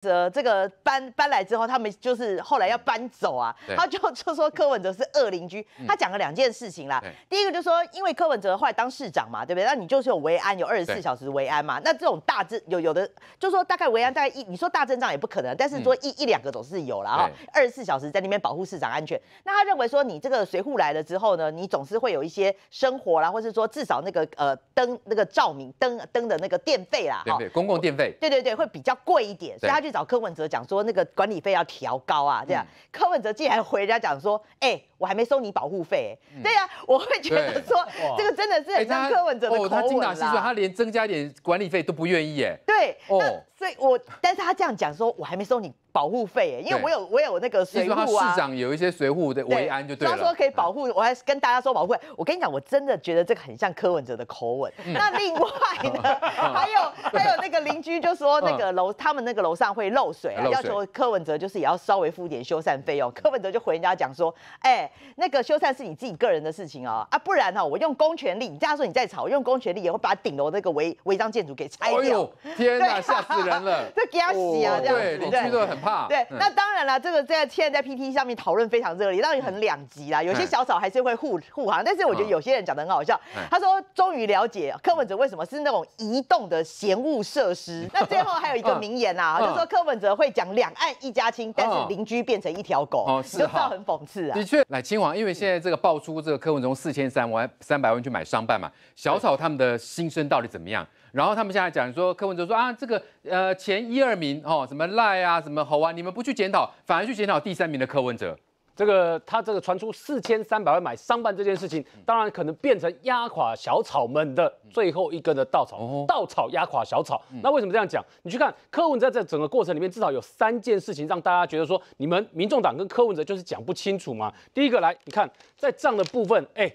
则这个搬搬来之后，他们就是后来要搬走啊，他就就说柯文哲是恶邻居。他讲了两件事情啦，第一个就说，因为柯文哲后来当市长嘛，对不对？那你就是有维安，有二十四小时维安嘛。那这种大阵有有的，就是说大概维安大概一，你说大阵仗也不可能，但是说一一两个总是有了哈。二十四小时在那边保护市长安全。那他认为说，你这个随护来了之后呢，你总是会有一些生活啦，或是说至少那个呃灯那个照明灯灯的那个电费啦，公共电费，对对对，会比较贵一点，所以他就。找柯文哲讲说那个管理费要调高啊，这样柯文哲竟然回人家讲说，哎，我还没收你保护费，对呀，我会觉得说这个真的是很像柯文哲的口吻啊，他精打细算，他连增加一点管理费都不愿意哎，对，那所以我但是他这样讲说，我还没收你。保护费，因为我有我有那个随护啊。市长有一些随护的维安，就他说可以保护。我还跟大家说保护费。我跟你讲，我真的觉得这个很像柯文哲的口吻。那另外呢，还有还有那个邻居就说那个 楼，他们那个楼上会漏水，要求柯文哲就是也要稍微付点修缮费用。柯文哲就回人家讲说，哎，那个修缮是你自己个人的事情啊，啊不然哈，我用公权力，你这样说你在吵，我用公权力也会把顶楼那个违违章建筑给拆掉。天哪，吓死人了！这给要洗啊，这样对邻居都很。对，那当然了，这个在现在在 PPT 上面讨论非常热烈，当然很两极啦。有些小草还是会护护航，但是我觉得有些人讲的很好笑。他说：“终于了解柯文哲为什么是那种移动的嫌物设施。”那最后还有一个名言啊，就说柯文哲会讲“两岸一家亲”，但是邻居变成一条狗，就知道很讽刺啊。的确，来清王，因为现在这个爆出这个柯文哲四千三万三百万去买商办嘛，小草他们的心声到底怎么样？然后他们现在讲说柯文哲说啊，这个呃前一二名哦，什么赖啊，什么侯啊，你们不去检讨，反而去检讨第三名的柯文哲，这个他这个传出四千三百万买商办这件事情，当然可能变成压垮小草们的最后一根的稻草，稻草压垮小草。那为什么这样讲？你去看柯文哲在整个过程里面，至少有三件事情让大家觉得说，你们民众党跟柯文哲就是讲不清楚嘛。第一个来，你看在账的部分，哎。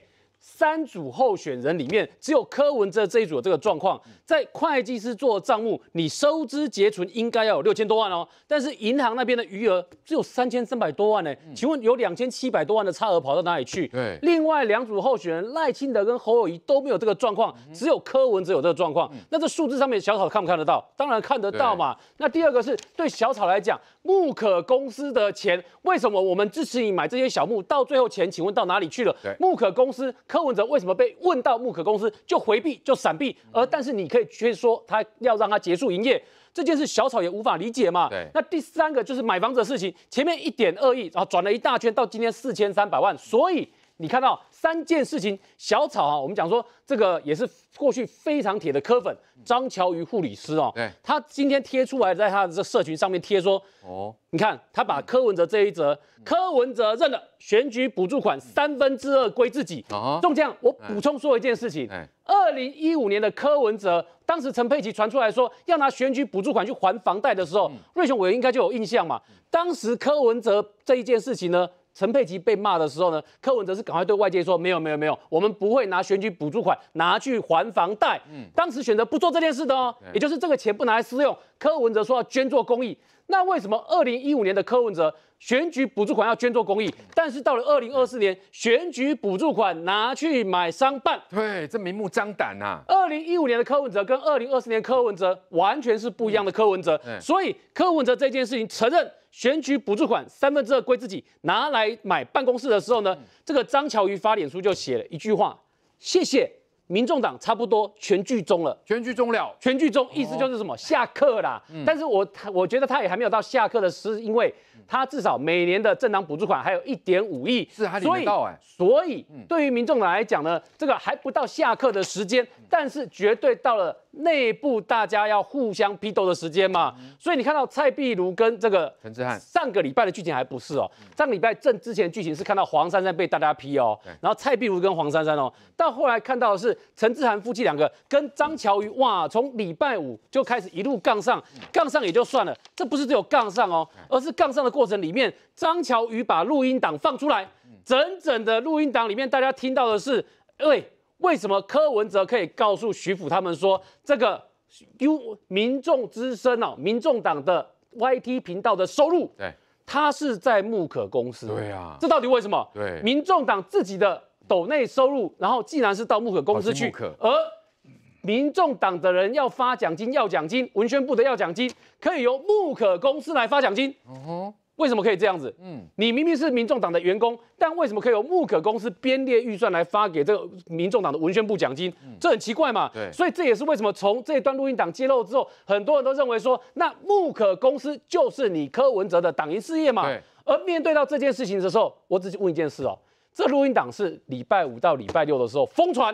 三组候选人里面，只有柯文哲这一组有这个状况，在会计师做账目，你收支结存应该要有六千多万哦，但是银行那边的余额只有三千三百多万呢，请问有两千七百多万的差额跑到哪里去？对，另外两组候选人赖清德跟侯友谊都没有这个状况，只有柯文哲有这个状况。那这数字上面小草看不看得到？当然看得到嘛。那第二个是对小草来讲，木可公司的钱为什么我们支持你买这些小木，到最后钱请问到哪里去了？对，木可公司。柯文哲为什么被问到木可公司就回避就闪避？而但是你可以去说他要让他结束营业这件事，小草也无法理解嘛？那第三个就是买房子的事情，前面一点二亿后转了一大圈到今天四千三百万，所以。你看到三件事情，小草啊，我们讲说这个也是过去非常铁的科粉张乔瑜护理师哦，对，他今天贴出来，在他的这社群上面贴说，哦，你看他把柯文哲这一则，柯文哲认了选举补助款三分之二归自己。中奖。我补充说一件事情，二零一五年的柯文哲，当时陈佩琪传出来说要拿选举补助款去还房贷的时候，瑞雄我应该就有印象嘛，当时柯文哲这一件事情呢。陈佩琪被骂的时候呢，柯文哲是赶快对外界说：没有，没有，没有，我们不会拿选举补助款拿去还房贷。嗯，当时选择不做这件事的哦，也就是这个钱不拿来私用。柯文哲说要捐做公益，那为什么二零一五年的柯文哲选举补助款要捐做公益，但是到了二零二四年选举补助款拿去买商办？对，这明目张胆呐！二零一五年的柯文哲跟二零二四年柯文哲完全是不一样的柯文哲，所以柯文哲这件事情承认。选举补助款三分之二归自己拿来买办公室的时候呢，这个张巧瑜发脸书就写了一句话：“谢谢民众党，差不多全剧终了，全剧终了，全剧终，意思就是什么下课啦。”嗯，但是我我觉得他也还没有到下课的时，因为他至少每年的政党补助款还有一点五亿，是还领得到哎，所以对于民众党来讲呢，这个还不到下课的时间，但是绝对到了。内部大家要互相批斗的时间嘛，所以你看到蔡壁如跟这个陈志汉上个礼拜的剧情还不是哦，上礼拜正之前剧情是看到黄珊珊被大家批哦，然后蔡壁如跟黄珊珊哦，到后来看到的是陈志涵夫妻两个跟张乔瑜哇，从礼拜五就开始一路杠上，杠上也就算了，这不是只有杠上哦，而是杠上的过程里面，张乔瑜把录音档放出来，整整的录音档里面大家听到的是，喂！」为什么柯文哲可以告诉徐府他们说，这个 u 民众之声哦，民众党的 YT 频道的收入，对，他是在木可公司，对啊，这到底为什么？对，民众党自己的斗内收入，然后既然是到木可公司去，而民众党的人要发奖金，要奖金，文宣部的要奖金，可以由木可公司来发奖金。为什么可以这样子？嗯，你明明是民众党的员工，但为什么可以由木可公司编列预算来发给这个民众党的文宣部奖金？这很奇怪嘛？对，所以这也是为什么从这段录音档揭露之后，很多人都认为说，那木可公司就是你柯文哲的党营事业嘛？而面对到这件事情的时候，我只问一件事哦，这录音档是礼拜五到礼拜六的时候疯传，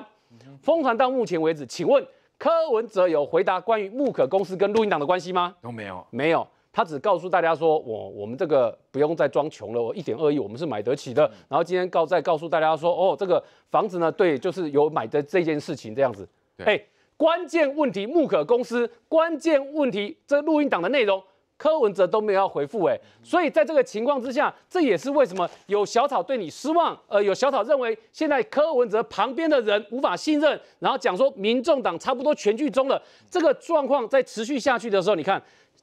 疯传到目前为止，请问柯文哲有回答关于木可公司跟录音党的关系吗？都没有，没有。他只告诉大家说：“我我们这个不用再装穷了，我一点二亿我们是买得起的。”然后今天告再告诉大家说：“哦，这个房子呢，对，就是有买的这件事情这样子。”哎，关键问题，木可公司关键问题，这录音档的内容，柯文哲都没有要回复。哎，所以在这个情况之下，这也是为什么有小草对你失望，呃，有小草认为现在柯文哲旁边的人无法信任，然后讲说民众党差不多全剧终了。这个状况在持续下去的时候，你看。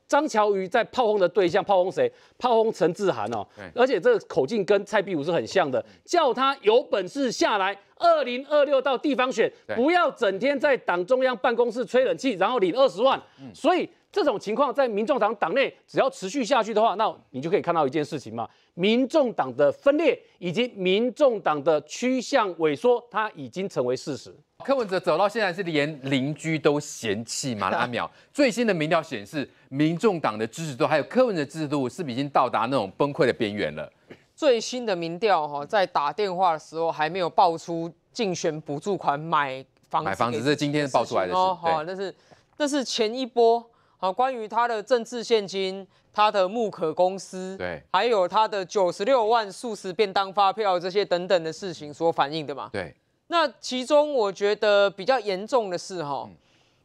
张乔瑜在炮轰的对象，炮轰谁？炮轰陈志涵哦，而且这个口径跟蔡壁武是很像的，叫他有本事下来二零二六到地方选，不要整天在党中央办公室吹冷气，然后领二十万。所以这种情况在民众党党内只要持续下去的话，那你就可以看到一件事情嘛。民众党的分裂以及民众党的趋向萎缩，它已经成为事实。柯文哲走到现在是连邻居都嫌弃嘛？阿苗。最新的民调显示，民众党的支持度还有柯文哲支持度，是不是已经到达那种崩溃的边缘了？最新的民调哈，在打电话的时候还没有爆出竞选补助款买房子，买房子是今天爆出来的哦。好，那是那是前一波好，关于他的政治现金。他的木可公司，对，还有他的九十六万素食便当发票这些等等的事情所反映的嘛？对，那其中我觉得比较严重的是哈，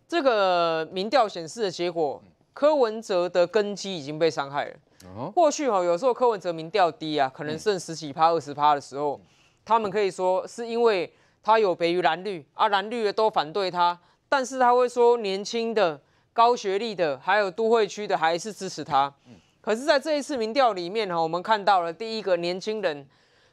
这个民调显示的结果，柯文哲的根基已经被伤害了。过去哈有时候柯文哲民调低啊，可能剩十几趴、二十趴的时候，他们可以说是因为他有别于蓝绿啊，蓝绿的都反对他，但是他会说年轻的。高学历的，还有都会区的，还是支持他。可是，在这一次民调里面呢，我们看到了第一个年轻人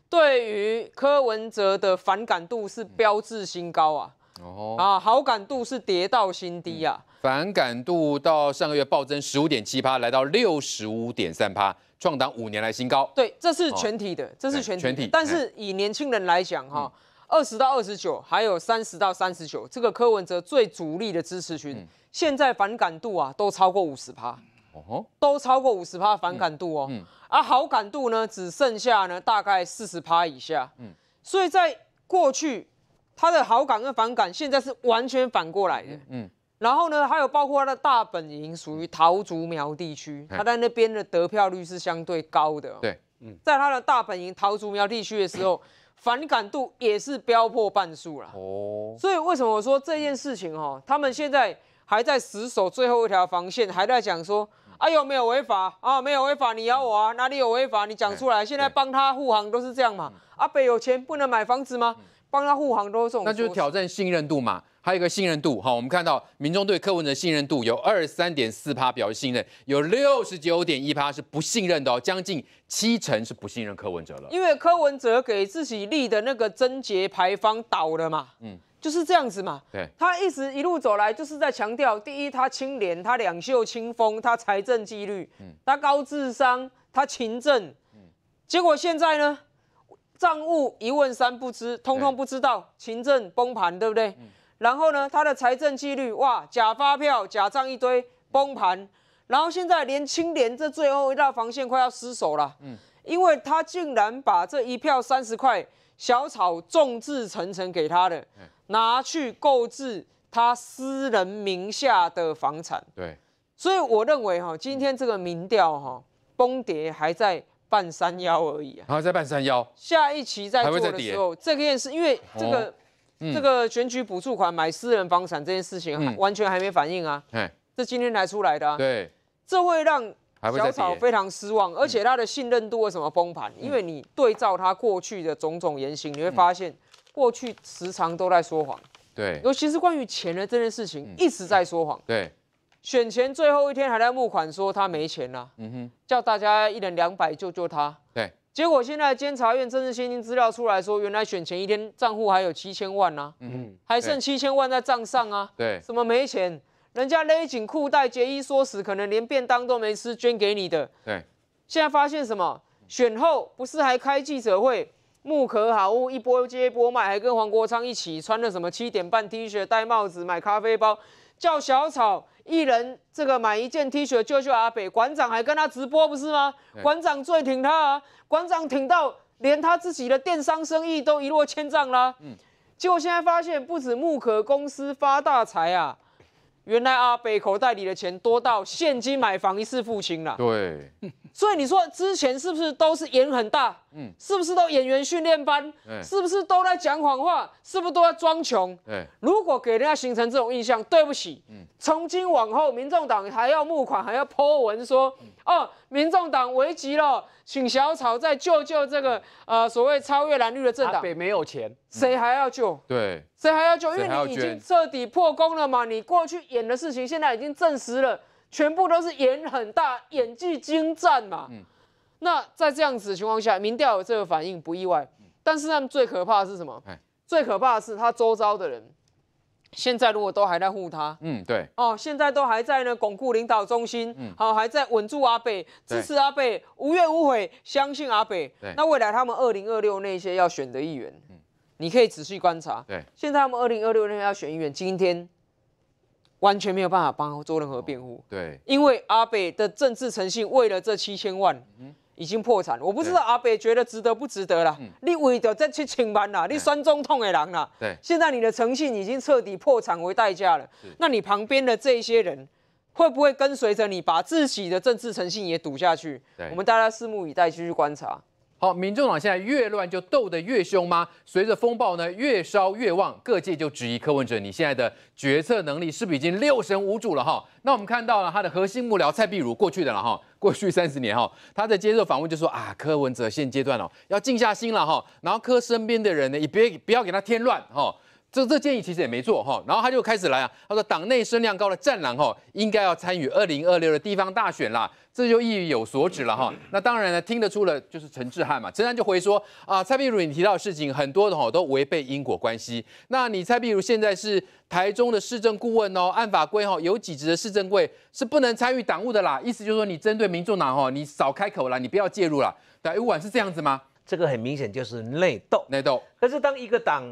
对于柯文哲的反感度是标志新高啊！哦，啊，好感度是跌到新低啊！反感度到上个月暴增十五点七趴，来到六十五点三趴，创党五年来新高。对，这是全体的，这是全全体。但是以年轻人来讲哈。二十到二十九，还有三十到三十九，这个柯文哲最主力的支持群，现在反感度啊都超过五十趴，哦都超过五十趴反感度哦，嗯，啊好感度呢只剩下呢大概四十趴以下，嗯，所以在过去他的好感跟反感现在是完全反过来的，嗯，然后呢还有包括他的大本营属于桃竹苗地区，他在那边的得票率是相对高的，对，嗯，在他的大本营桃竹苗地区的时候。反感度也是飙破半数了哦，所以为什么说这件事情哈？他们现在还在死守最后一条防线，还在讲说啊，有没有违法啊？没有违法，你咬我啊？哪里有违法，你讲出来。现在帮他护航都是这样嘛？阿北有钱不能买房子吗？帮他护航都是这种，那就是挑战信任度嘛。还有一个信任度，好，我们看到民众对柯文哲信任度有二十三点四趴表示信任，有六十九点一趴是不信任的哦，将近七成是不信任柯文哲了。因为柯文哲给自己立的那个贞节牌坊倒了嘛，嗯，就是这样子嘛。对，他一直一路走来就是在强调，第一他清廉，他两袖清风，他财政纪律，嗯，他高智商，他勤政，嗯，结果现在呢？账务一问三不知，通通不知道，勤政崩盘，对不对？然后呢，他的财政纪律哇，假发票、假账一堆，崩盘。然后现在连清廉这最后一道防线快要失守了，嗯，因为他竟然把这一票三十块小草众志成城给他的，拿去购置他私人名下的房产。对，所以我认为哈，今天这个民调哈崩跌还在。半山腰而已啊，还在半山腰。下一期在做的时候，这件事因为这个这个选举补助款买私人房产这件事情，完全还没反应啊。这今天才出来的。对，这会让小草非常失望，而且他的信任度为什么崩盘？因为你对照他过去的种种言行，你会发现过去时常都在说谎。对，尤其是关于钱的这件事情，一直在说谎。对。选前最后一天还在募款，说他没钱了。嗯哼，叫大家一人两百救救他。对，结果现在监察院政治现金资料出来，说原来选前一天账户还有七千万呢。嗯哼，还剩七千万在账上啊。对，什么没钱？人家勒紧裤带节衣缩食，可能连便当都没吃，捐给你的。对，现在发现什么？选后不是还开记者会，木可好物一波接一波卖，还跟黄国昌一起穿了什么七点半 T 恤，戴帽子买咖啡包，叫小草。一人这个买一件 T 恤，救救阿北馆长还跟他直播不是吗？馆长最挺他，啊，馆长挺到连他自己的电商生意都一落千丈啦。嗯，结果现在发现不止木可公司发大财啊，原来阿北口袋里的钱多到现金买房一次付清了。对，所以你说之前是不是都是眼很大？嗯，是不是都演员训练班？是不是都在讲谎话？是不是都在装穷？如果给人家形成这种印象，对不起，嗯，从今往后，民众党还要募款，还要泼文说，哦，民众党危急了，请小草再救救这个呃所谓超越蓝绿的政党。北没有钱，谁还要救？对，谁还要救？因为你已经彻底破功了嘛，你过去演的事情现在已经证实了，全部都是演很大，演技精湛嘛。那在这样子的情况下，民调有这个反应不意外。但是他们最可怕的是什么？最可怕的是他周遭的人，现在如果都还在护他，嗯，对。哦，现在都还在呢，巩固领导中心，嗯，好，还在稳住阿北，支持阿北，无怨无悔，相信阿北。对。那未来他们二零二六那些要选的议员，嗯，你可以仔细观察。对。现在他们二零二六那些要选议员，今天完全没有办法帮他做任何辩护。对。因为阿北的政治诚信，为了这七千万，嗯。已经破产，我不知道阿北觉得值得不值得了。你为了再去请班了，你酸中痛的人了。对，现在你的诚信已经彻底破产为代价了。那你旁边的这些人会不会跟随着你，把自己的政治诚信也赌下去？我们大家拭目以待，继续观察。好，民众党现在越乱就斗得越凶吗？随着风暴呢越烧越旺，各界就质疑柯文哲，你现在的决策能力是不是已经六神无主了哈？那我们看到了他的核心幕僚蔡碧如过去的了哈，过去三十年哈，他在接受访问就说啊，柯文哲现阶段哦要静下心了哈，然后柯身边的人呢也别不要给他添乱哈。这这建议其实也没错哈，然后他就开始来啊，他说党内声量高的战狼哈，应该要参与二零二六的地方大选啦，这就意有所指了哈。那当然呢，听得出了就是陈志汉嘛，陈汉就回说啊，蔡碧如你提到的事情很多的哈，都违背因果关系。那你蔡碧如现在是台中的市政顾问哦，按法规哈，有几职的市政会是不能参与党务的啦，意思就是说你针对民众党哈，你少开口了，你不要介入了。台务晚是这样子吗？这个很明显就是内斗。内斗。可是当一个党。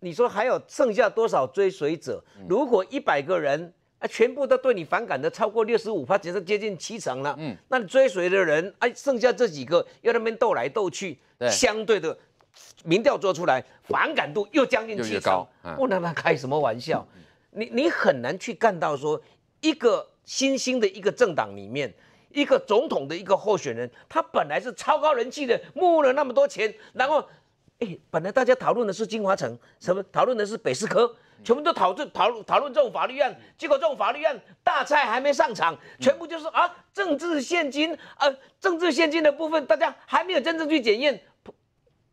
你说还有剩下多少追随者？如果一百个人，啊，全部都对你反感的超过六十五%，简直接近七成了。嗯，那你追随的人，哎，剩下这几个要那边斗来斗去，相对的民调做出来，反感度又将近七成。越高，不能他开什么玩笑？你你很难去干到说，一个新兴的一个政党里面，一个总统的一个候选人，他本来是超高人气的，募了那么多钱，然后。哎，本来大家讨论的是金华城，什么讨论的是北市科，全部都讨论讨论讨论这种法律案，结果这种法律案大菜还没上场，全部就是啊政治现金，呃政治现金的部分，大家还没有真正去检验，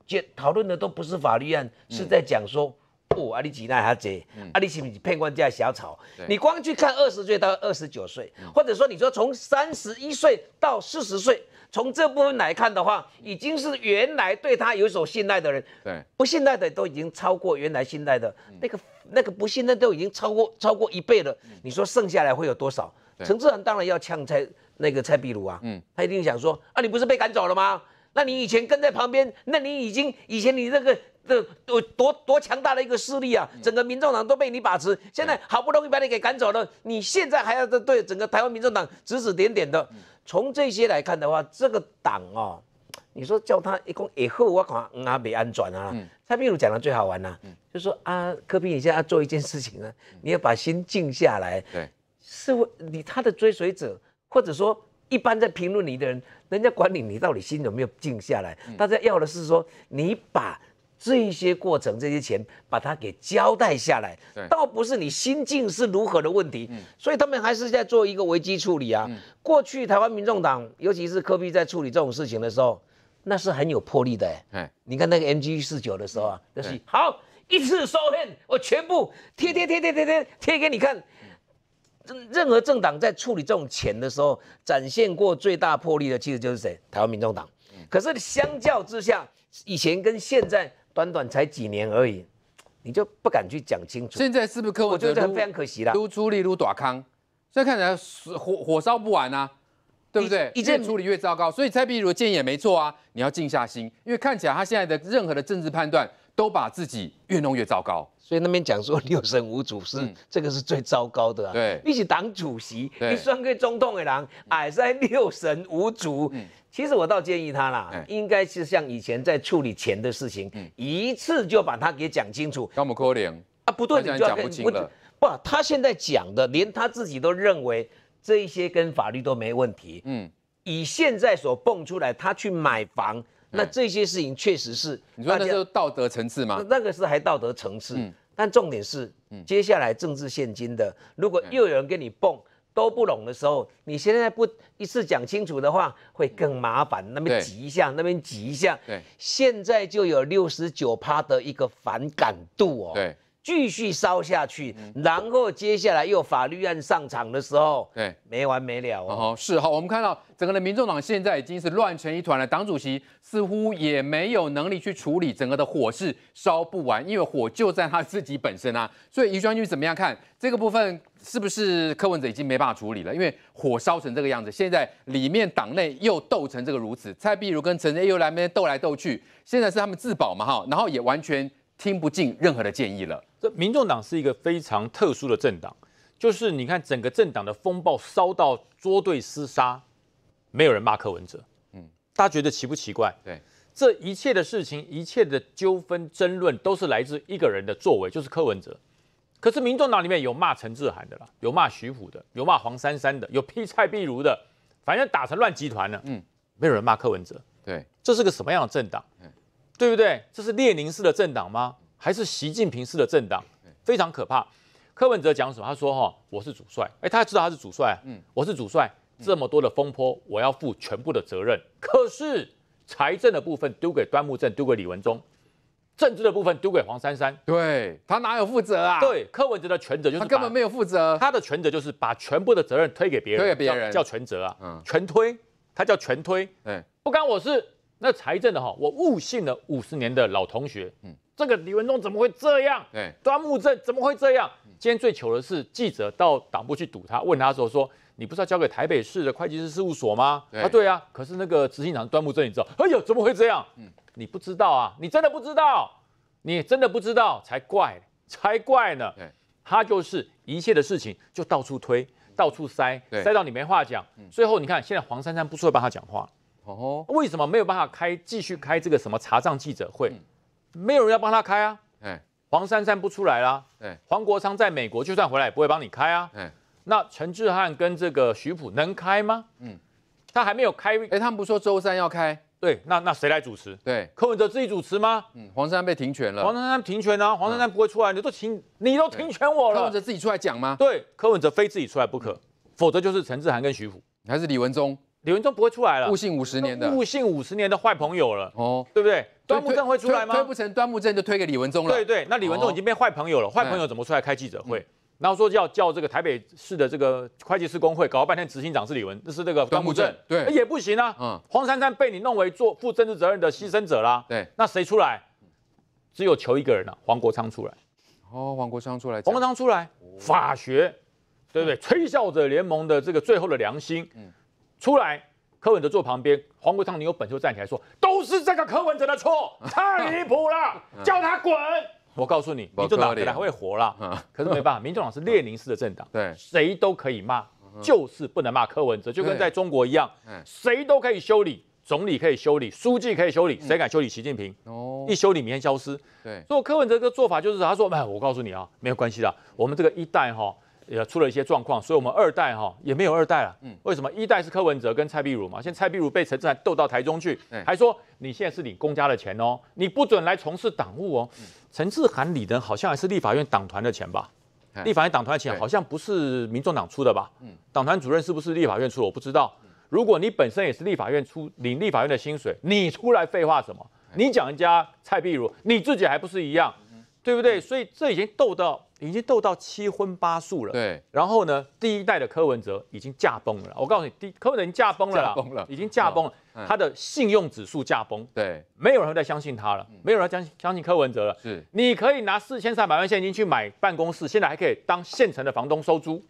检讨论的都不是法律案，是在讲说。不，啊，你几奈他接？啊，你是不是骗光家小草？你光去看二十岁到二十九岁，或者说你说从三十一岁到四十岁，从这部分来看的话，已经是原来对他有所信赖的人，对不信赖的都已经超过原来信赖的那个那个不信任都已经超过超过一倍了。你说剩下来会有多少？陈志恒当然要呛蔡那个蔡壁如啊，嗯，他一定想说啊，你不是被赶走了吗？那你以前跟在旁边，那你已经以前你那个。这有多多强大的一个势力啊！整个民众党都被你把持，现在好不容易把你给赶走了，你现在还要对整个台湾民众党指指点点的。从这些来看的话，这个党哦，你说叫他一共以后，我看嗯啊没安转啊。蔡明如讲的最好玩啦，就说啊，柯宾你现在做一件事情呢，你要把心静下来。对，是你他的追随者，或者说一般在评论你的人，人家管你你到底心有没有静下来？大家要的是说你把。这些过程，这些钱，把它给交代下来，倒不是你心境是如何的问题，所以他们还是在做一个危机处理啊。过去台湾民众党，尤其是柯比在处理这种事情的时候，那是很有魄力的。哎，你看那个 M G 四九的时候啊，就是好一次收恨，我全部贴贴贴贴贴贴贴给你看。任任何政党在处理这种钱的时候，展现过最大魄力的，其实就是谁？台湾民众党。可是相较之下，以前跟现在。短短才几年而已，你就不敢去讲清楚。现在是不是柯文哲？我觉得非常可惜了。都出力，都打康，现在看起来火火烧不完啊，对不对？越处理越糟糕，所以蔡壁如的建议也没错啊。你要静下心，因为看起来他现在的任何的政治判断。都把自己越弄越糟糕，所以那边讲说六神无主是这个是最糟糕的。啊。对，一起党主席，一上个总统的人，还在六神无主。嗯，其实我倒建议他啦，应该是像以前在处理钱的事情，一次就把他给讲清楚。那么可怜啊，不对，你就要讲不清了。不，他现在讲的，连他自己都认为这一些跟法律都没问题。嗯，以现在所蹦出来，他去买房。那这些事情确实是，你说那是道德层次吗？那个是还道德层次，但重点是接下来政治现金的，如果又有人跟你蹦都不拢的时候，你现在不一次讲清楚的话，会更麻烦。那边挤一下，那边挤一下，对，现在就有六十九趴的一个反感度哦，对。继续烧下去，然后接下来又法律案上场的时候，对，没完没了哦是哈，我们看到整个的民众党现在已经是乱成一团了，党主席似乎也没有能力去处理整个的火势烧不完，因为火就在他自己本身啊。所以于将军怎么样看这个部分，是不是柯文哲已经没办法处理了？因为火烧成这个样子，现在里面党内又斗成这个如此，蔡碧如跟陈时又来那边斗来斗去，现在是他们自保嘛哈，然后也完全听不进任何的建议了。民众党是一个非常特殊的政党，就是你看整个政党的风暴烧到捉对厮杀，没有人骂柯文哲，嗯，大家觉得奇不奇怪？对，这一切的事情，一切的纠纷争论，都是来自一个人的作为，就是柯文哲。可是民众党里面有骂陈志涵的啦，有骂徐虎的，有骂黄珊珊的，有批蔡壁如的，反正打成乱集团了，嗯，没有人骂柯文哲，对，这是个什么样的政党？对，对不对？这是列宁式的政党吗？还是习近平式的政党，非常可怕。柯文哲讲什么？他说：“哈，我是主帅。”哎，他知道他是主帅。嗯，我是主帅，这么多的风波，我要负全部的责任。可是财政的部分丢给端木正，丢给李文忠；政治的部分丢给黄珊珊。对，他哪有负责啊？对，柯文哲的全责就是他根本没有负责。他的全责就是把全部的责任推给别人，推给别人叫全责啊。嗯，全推，他叫全推。嗯，不干我事。那财政的哈，我误信了五十年的老同学，嗯，这个李文忠怎么会这样？哎，端木正怎么会这样？今天最糗的是记者到党部去堵他，问他时候说，你不是要交给台北市的会计师事务所吗？啊，对啊，可是那个执行长端木正，你知道？哎呦，怎么会这样？嗯，你不知道啊？你真的不知道？你真的不知道才怪，才怪呢。他就是一切的事情就到处推，到处塞，塞到你没话讲。最后你看，现在黄珊珊不出来帮他讲话。哦，为什么没有办法开继续开这个什么查账记者会？没有人要帮他开啊。哎，黄珊珊不出来啦。哎，黄国昌在美国，就算回来也不会帮你开啊。那陈志汉跟这个徐普能开吗？嗯，他还没有开。哎，他们不说周三要开？对，那那谁来主持？对，柯文哲自己主持吗？嗯，黄珊珊被停权了。黄珊珊停权啊，黄珊珊不会出来，你都停，你都停权我了。柯文哲自己出来讲吗？对，柯文哲非自己出来不可，否则就是陈志涵跟徐普，还是李文忠。李文忠不会出来了，悟信五十年的悟信五十年的坏朋友了，哦，对不对？端木正会出来吗？推不成端木正就推给李文忠了，对对，那李文忠已经变坏朋友了，坏朋友怎么出来开记者会？然后说要叫这个台北市的这个会计师工会搞了半天，执行长是李文，这是这个端木正，对，也不行啊，嗯，黄珊珊被你弄为做负政治责任的牺牲者啦，对，那谁出来？只有求一个人了，黄国昌出来，哦，黄国昌出来，黄国昌出来，法学，对不对？吹哨者联盟的这个最后的良心，嗯。出来，柯文哲坐旁边，黄国昌、你有本就站起来说：“都是这个柯文哲的错，太离谱了，叫他滚！”我告诉你，民主党可能还会活了，可是没办法，民主党是列宁式的政党，对，谁都可以骂，就是不能骂柯文哲，就跟在中国一样，谁都可以修理，总理可以修理，书记可以修理，谁敢修理习近平？一修理明天消失。对，所以柯文哲的做法就是，他说：“哎，我告诉你啊，没有关系的，我们这个一代哈。”也出了一些状况，所以我们二代哈也没有二代了。嗯，为什么一代是柯文哲跟蔡碧如嘛？现在蔡碧如被陈志涵斗到台中去，还说你现在是领公家的钱哦，你不准来从事党务哦。陈志涵理的，好像还是立法院党团的钱吧？立法院党团的钱好像不是民众党出的吧？党团主任是不是立法院出？我不知道。如果你本身也是立法院出领立法院的薪水，你出来废话什么？你讲人家蔡碧如，你自己还不是一样，对不对？所以这已经斗到。已经斗到七荤八素了。对，然后呢，第一代的柯文哲已经驾崩了。我告诉你，第柯文哲已经驾崩了，驾崩了，已经驾崩了。他的信用指数驾崩，对，没有人再相信他了，没有人相相信柯文哲了。是，你可以拿四千三百万现金去买办公室，现在还可以当现成的房东收租，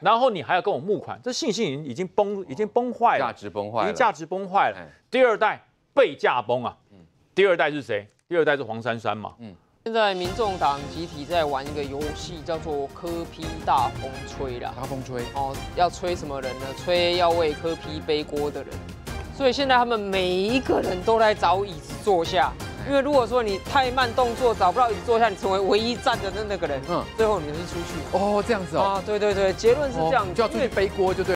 然后你还要跟我募款，这信心已经已经崩，已经崩坏了，价值崩坏，已经价值崩坏了。第二代被驾崩啊，第二代是谁？第二代是黄珊珊嘛？嗯。现在民众党集体在玩一个游戏，叫做“科批大风吹”啦。大风吹哦，要吹什么人呢？吹要为科批背锅的人。所以现在他们每一个人都来找椅子坐下，因为如果说你太慢动作，找不到椅子坐下，你成为唯一站着的那个人。嗯，最后你是出去。哦，这样子哦。啊，对对对，结论是这样，就要最背锅就对。